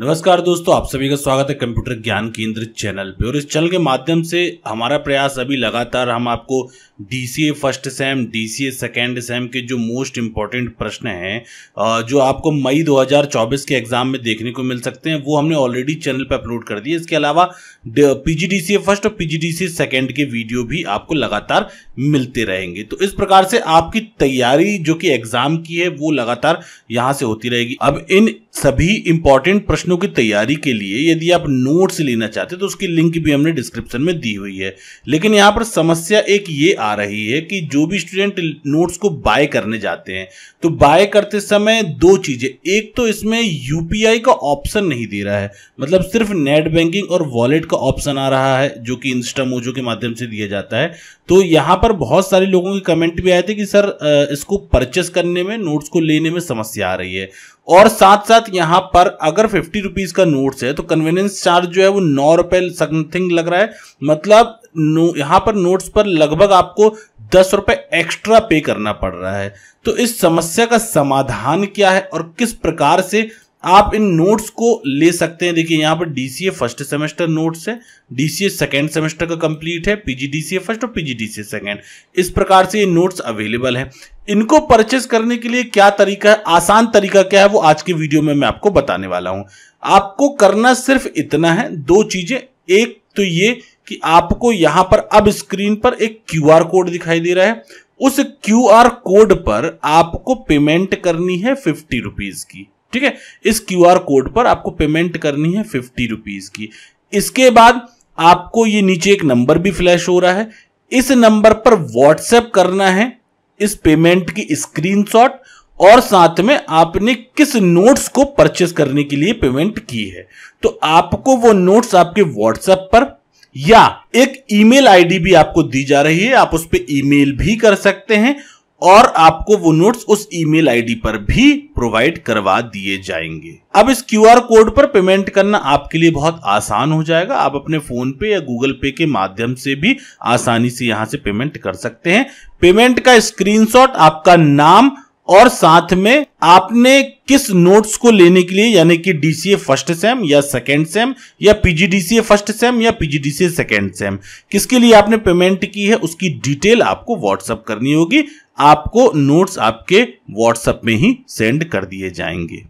नमस्कार दोस्तों आप सभी का स्वागत है कंप्यूटर ज्ञान केंद्र चैनल पे और इस चैनल के माध्यम से हमारा प्रयास अभी लगातार हम आपको DCA first sem DCA second sem के जो मोस्ट इंपॉर्टेंट प्रश्न हैं जो आपको मई 2024 के एग्जाम में देखने को मिल सकते हैं वो हमने ऑलरेडी चैनल पर अपलोड कर दिए इसके अलावा पीजीडीसीए फर्स्ट और पीजीडीसीए सेकेंड के वीडियो भी आपको लगातार मिलते रहेंगे तो इस प्रकार से आपकी तैयारी जो कि एग्जाम की है वो लगातार यहाँ से होती रहेगी अब इन सभी इंपॉर्टेंट प्रश्नों की तैयारी के लिए यदि आप नोट्स लेना चाहते तो उसकी लिंक भी हमने डिस्क्रिप्शन में दी हुई है लेकिन यहाँ पर समस्या एक ये आ आ रही है कि जो भी स्टूडेंट नोट्स को बाय करने जाते हैं तो बाय करते समय दो चीज़ें एक तो इसमें यूपीआई का ऑप्शन नहीं दे रहा है मतलब सिर्फ नेट बैंकिंग और वॉलेट का ऑप्शन आ रहा है जो कि इंस्टा मोजो के माध्यम से दिया जाता है तो यहां पर बहुत सारे लोगों के कमेंट भी आए थे कि सर इसको परचेस करने में नोट्स को लेने में समस्या आ रही है और साथ साथ यहाँ पर अगर फिफ्टी रुपीज़ का नोट्स है तो कन्वीनियंस चार्ज जो है वो नौ रुपये समथिंग लग रहा है मतलब यहाँ पर नोट्स पर लगभग आपको आपको दस रुपए एक्स्ट्रा पे करना पड़ रहा है तो इस समस्या का समाधान क्या है और किस प्रकार से आप इन नोट्स को ले सकते हैं देखिए यहाँ पर डीसीए फर्स्ट सेमेस्टर नोट्स है डीसीए सेकेंड सेमेस्टर का कंप्लीट है पीजीडीसीए फर्स्ट और पीजीडीसीए सेकेंड इस प्रकार से ये नोट्स अवेलेबल है इनको परचेस करने के लिए क्या तरीका है आसान तरीका क्या है वो आज के वीडियो में मैं आपको बताने वाला हूं आपको करना सिर्फ इतना है दो चीजें एक तो ये कि आपको यहां पर अब स्क्रीन पर एक क्यूआर कोड दिखाई दे रहा है उस क्यूआर कोड पर आपको पेमेंट करनी है फिफ्टी रुपीज की ठीक है इस क्यूआर कोड पर आपको पेमेंट करनी है फिफ्टी रुपीज की इसके बाद आपको ये नीचे एक नंबर भी फ्लैश हो रहा है इस नंबर पर व्हाट्सएप करना है इस पेमेंट की स्क्रीनशॉट और साथ में आपने किस नोट्स को परचेस करने के लिए पेमेंट की है तो आपको वो नोट्स आपके व्हाट्सएप पर या एक ईमेल आईडी भी आपको दी जा रही है आप उस पर ईमेल भी कर सकते हैं और आपको वो नोट्स उस ईमेल आईडी पर भी प्रोवाइड करवा दिए जाएंगे अब इस क्यूआर कोड पर पेमेंट करना आपके लिए बहुत आसान हो जाएगा आप अपने फोन पे या गूगल पे के माध्यम से भी आसानी से यहां से पेमेंट कर सकते हैं पेमेंट का स्क्रीनशॉट आपका नाम और साथ में आपने किस नोट्स को लेने के लिए यानी कि डीसीए फर्स्ट सेम या सेकेंड सेम या पीजीडीसीए फर्स्ट सेम या पीजीडीसीए सेकेंड सेम किसके लिए आपने पेमेंट की है उसकी डिटेल आपको व्हाट्सअप करनी होगी आपको नोट्स आपके व्हाट्सएप में ही सेंड कर दिए जाएंगे